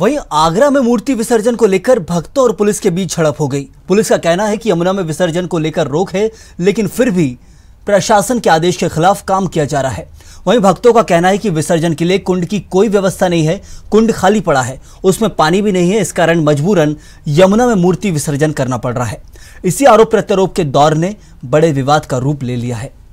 वहीं आगरा में मूर्ति विसर्जन को लेकर भक्तों और पुलिस के बीच झड़प हो गई पुलिस का कहना है कि यमुना में विसर्जन को लेकर रोक है लेकिन फिर भी प्रशासन के आदेश के खिलाफ काम किया जा रहा है वहीं भक्तों का कहना है कि विसर्जन के लिए कुंड की कोई व्यवस्था नहीं है कुंड खाली पड़ा है उसमें पानी भी नहीं है इस कारण मजबूरन यमुना में मूर्ति विसर्जन करना पड़ रहा है इसी आरोप प्रत्यारोप के दौर ने बड़े विवाद का रूप ले लिया है